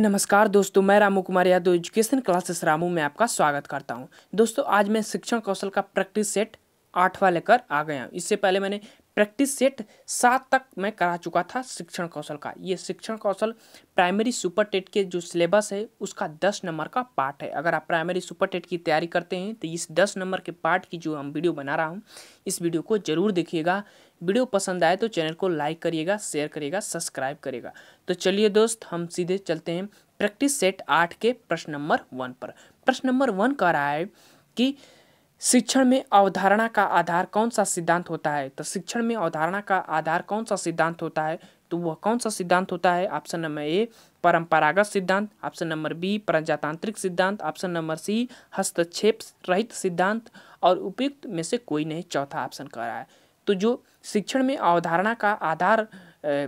नमस्कार दोस्तों मैं रामू कुमार यादव एजुकेशन क्लासेस रामू में आपका स्वागत करता हूं दोस्तों आज मैं शिक्षण कौशल का प्रैक्टिस सेट आठवां लेकर आ गया इससे पहले मैंने प्रैक्टिस सेट सात तक मैं करा चुका था शिक्षण कौशल का ये शिक्षण कौशल प्राइमरी सुपर टेट के जो सिलेबस है उसका दस नंबर का पार्ट है अगर आप प्राइमरी सुपर टेट की तैयारी करते हैं तो इस दस नंबर के पार्ट की जो हम वीडियो बना रहा हूँ इस वीडियो को जरूर देखिएगा वीडियो पसंद आए तो चैनल को लाइक करिएगा शेयर करिएगा सब्सक्राइब करिएगा तो चलिए दोस्त हम सीधे चलते हैं प्रैक्टिस सेट आठ के प्रश्न नंबर वन पर प्रश्न नंबर वन कह रहा है कि शिक्षण में अवधारणा का आधार कौन सा सिद्धांत होता है तो शिक्षण में अवधारणा का आधार कौन सा सिद्धांत होता है तो वह कौन सा सिद्धांत होता है ऑप्शन नंबर ए परंपरागत सिद्धांत ऑप्शन नंबर बी प्रजातांत्रिक सिद्धांत ऑप्शन नंबर सी हस्तक्षेप रहित सिद्धांत और उपयुक्त में से कोई नहीं चौथा ऑप्शन कह रहा है तो जो शिक्षण में अवधारणा का आधार ए,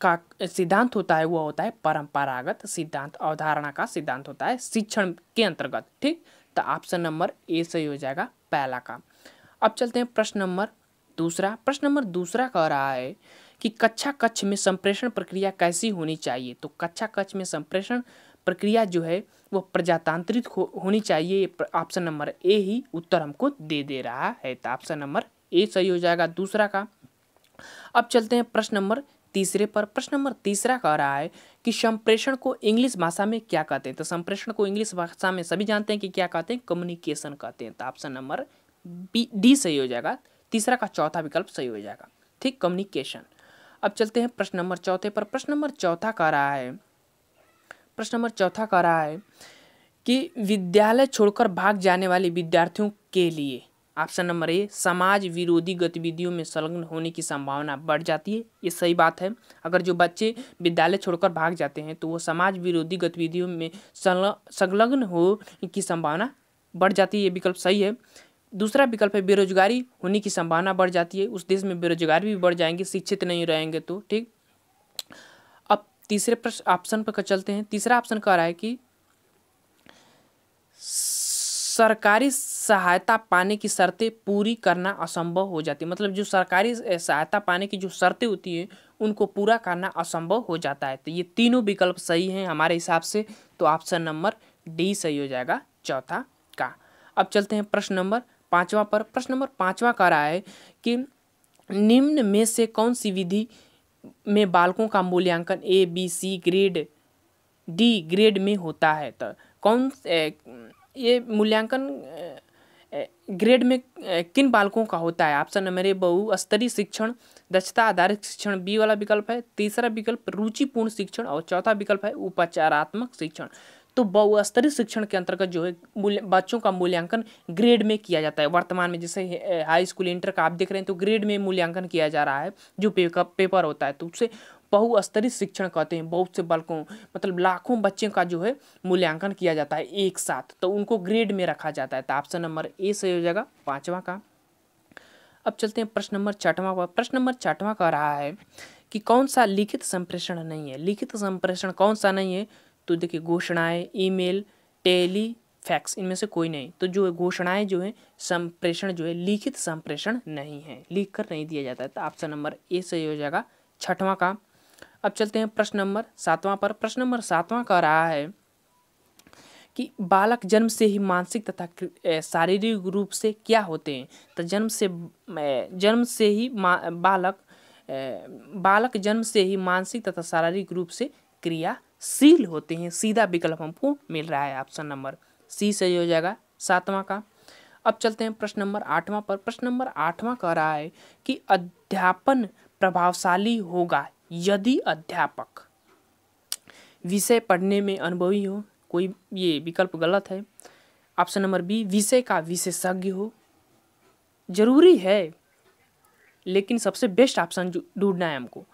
का सिद्धांत होता है वह होता है परंपरागत सिद्धांत अवधारणा का सिद्धांत होता है शिक्षण के अंतर्गत ठीक तो ऑप्शन नंबर ए सही हो जाएगा पहला का अब चलते हैं प्रश्न नंबर दूसरा प्रश्न नंबर दूसरा कह रहा है कि कक्षा कक्ष में संप्रेषण प्रक्रिया कैसी होनी चाहिए तो कक्षा कक्ष में संप्रेषण प्रक्रिया जो है वो प्रजातांत्रिक हो, होनी चाहिए ऑप्शन नंबर ए ही उत्तर हमको दे दे रहा है तो ऑप्शन नंबर ए सही हो जाएगा दूसरा का अब चलते हैं प्रश्न नंबर तीसरे पर प्रश्न नंबर तीसरा कह रहा है कि संप्रेषण को इंग्लिश भाषा में क्या कहते हैं तो संप्रेषण को इंग्लिश भाषा में सभी जानते हैं कि क्या कहते हैं कम्युनिकेशन कहते हैं तो ऑप्शन नंबर बी डी सही हो जाएगा तीसरा का चौथा विकल्प सही हो जाएगा ठीक कम्युनिकेशन अब चलते हैं प्रश्न नंबर चौथे पर प्रश्न नंबर चौथा कह रहा है प्रश्न नंबर चौथा कह रहा है कि विद्यालय छोड़कर भाग जाने वाले विद्यार्थियों के लिए ऑप्शन नंबर ए समाज विरोधी गतिविधियों में संलग्न होने की संभावना बढ़ जाती है ये सही बात है अगर जो बच्चे विद्यालय छोड़कर भाग जाते हैं तो वो समाज विरोधी गतिविधियों में संलग्न हो की संभावना बढ़ जाती है ये विकल्प सही है दूसरा विकल्प है बेरोजगारी होने की संभावना बढ़ जाती है उस देश में बेरोजगारी भी बढ़ जाएंगे शिक्षित नहीं रहेंगे तो ठीक अब तीसरे प्रश्न ऑप्शन पर चलते हैं तीसरा ऑप्शन कह रहा है कि सरकारी सहायता पाने की शर्तें पूरी करना असंभव हो जाती है मतलब जो सरकारी सहायता पाने की जो शर्तें होती हैं उनको पूरा करना असंभव हो जाता है तो ये तीनों विकल्प सही हैं हमारे हिसाब से तो ऑप्शन नंबर डी सही हो जाएगा चौथा का अब चलते हैं प्रश्न नंबर पाँचवा पर प्रश्न नंबर पाँचवा कह रहा है कि निम्न में से कौन सी विधि में बालकों का मूल्यांकन A B C grade D grade में होता है तो कौन ए, ये मूल्यांकन ग्रेड में किन बालकों का होता है ऑप्शन नंबर ए बहुस्तरीय शिक्षण दक्षता आधारित शिक्षण बी वाला विकल्प है तीसरा विकल्प रुचिपूर्ण शिक्षण और चौथा विकल्प है उपचारात्मक शिक्षण तो बहुस्तरीय शिक्षण के अंतर्गत जो है मूल्य बच्चों का मूल्यांकन ग्रेड में किया जाता है वर्तमान में जैसे हाई स्कूल इंटर का आप देख रहे हैं तो ग्रेड में मूल्यांकन किया जा रहा है जो पेपर होता है तो उससे बहुस्तरीय शिक्षण कहते हैं बहुत से बालकों मतलब लाखों बच्चों का जो है मूल्यांकन किया जाता है एक साथ तो उनको ग्रेड में रखा जाता है तो ऑप्शन नंबर ए सही हो जाएगा पाँचवा का अब चलते हैं प्रश्न नंबर छठवां का प्रश्न नंबर छठवां कह रहा है कि कौन सा लिखित संप्रेषण नहीं है लिखित संप्रेषण कौन सा नहीं है तो देखिए घोषणाएं ईमेल टेली फैक्स इनमें से कोई नहीं तो जो घोषणाएं जो है संप्रेषण जो है लिखित संप्रेषण नहीं है लिख कर नहीं दिया जाता है तो ऑप्शन नंबर ए सही हो जाएगा छठवां का अब चलते हैं प्रश्न नंबर सातवां पर प्रश्न नंबर सातवां कह रहा है कि बालक जन्म से ही मानसिक तथा शारीरिक रूप से क्या होते हैं तो जन्म से जन्म से ही बालक बालक जन्म से ही मानसिक तथा शारीरिक रूप से क्रियाशील होते हैं सीधा विकल्प हमको मिल रहा है ऑप्शन नंबर सी सही हो जाएगा सातवां का अब चलते हैं प्रश्न नंबर आठवां पर प्रश्न नंबर आठवां कह रहा है कि अध्यापन प्रभावशाली होगा यदि अध्यापक विषय पढ़ने में अनुभवी हो कोई ये विकल्प गलत है ऑप्शन नंबर बी विषय का विशेषज्ञ हो जरूरी है लेकिन सबसे बेस्ट ऑप्शन ढूंढना है हमको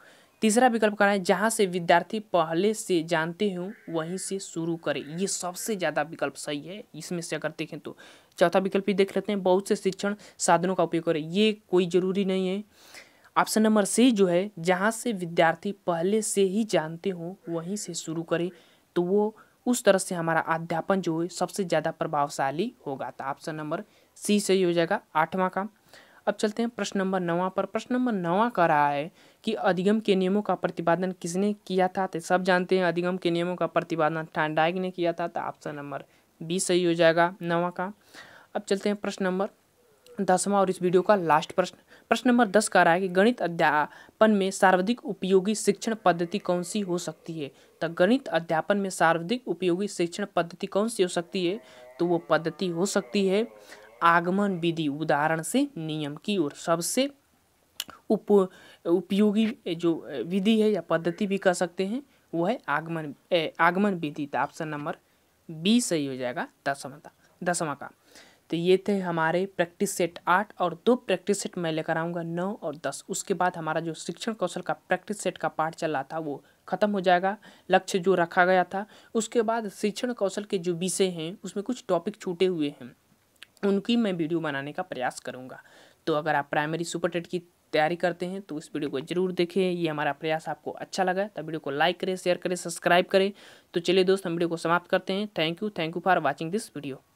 तीसरा विकल्प करना है जहाँ से विद्यार्थी पहले से जानते हों वहीं से शुरू करें ये सबसे ज़्यादा विकल्प सही है इसमें से अगर देखें तो चौथा विकल्प भी देख लेते हैं बहुत से शिक्षण साधनों का उपयोग करें ये कोई ज़रूरी नहीं है ऑप्शन नंबर सी जो है जहाँ से विद्यार्थी पहले से ही जानते हों वहीं से शुरू करें तो वो उस तरह से हमारा अध्यापन जो है सबसे ज़्यादा प्रभावशाली होगा तो ऑप्शन नंबर सी सही हो जाएगा आठवां का अब चलते हैं प्रश्न नंबर नवा पर प्रश्न नंबर नवा कह रहा है कि अधिगम के नियमों का प्रतिपादन किसने किया था तो सब जानते हैं अधिगम के नियमों का प्रतिपादन टांडाइग ने किया था तो ऑप्शन नंबर बी सही हो जाएगा नवा का अब चलते हैं प्रश्न नंबर दसवां और इस वीडियो का लास्ट प्रश्न प्रश्न नंबर दस का रहा है कि गणित अध्यापन में सर्वाधिक उपयोगी शिक्षण पद्धति कौन सी हो सकती है तो गणित अध्यापन में सर्वाधिक उपयोगी शिक्षण पद्धति कौन सी हो सकती है तो वो पद्धति हो सकती है आगमन विधि उदाहरण से नियम की ओर सबसे उप उपयोगी जो विधि है या पद्धति भी कह सकते हैं वो है आगमन ए, आगमन विधि तो ऑप्शन नंबर बी सही हो जाएगा दसवां का दसवां का तो ये थे हमारे प्रैक्टिस सेट आठ और दो प्रैक्टिस सेट मैं लेकर आऊँगा नौ और दस उसके बाद हमारा जो शिक्षण कौशल का प्रैक्टिस सेट का पार्ट चल रहा था वो ख़त्म हो जाएगा लक्ष्य जो रखा गया था उसके बाद शिक्षण कौशल के जो विषय हैं उसमें कुछ टॉपिक छूटे हुए हैं उनकी मैं वीडियो बनाने का प्रयास करूँगा तो अगर आप प्राइमरी सुपर टेट की तैयारी करते हैं तो इस वीडियो को जरूर देखें ये हमारा प्रयास आपको अच्छा लगा तो वीडियो को लाइक करें शेयर करें सब्सक्राइब करें तो चलिए दोस्त हम वीडियो को समाप्त करते हैं thank you thank you for watching this video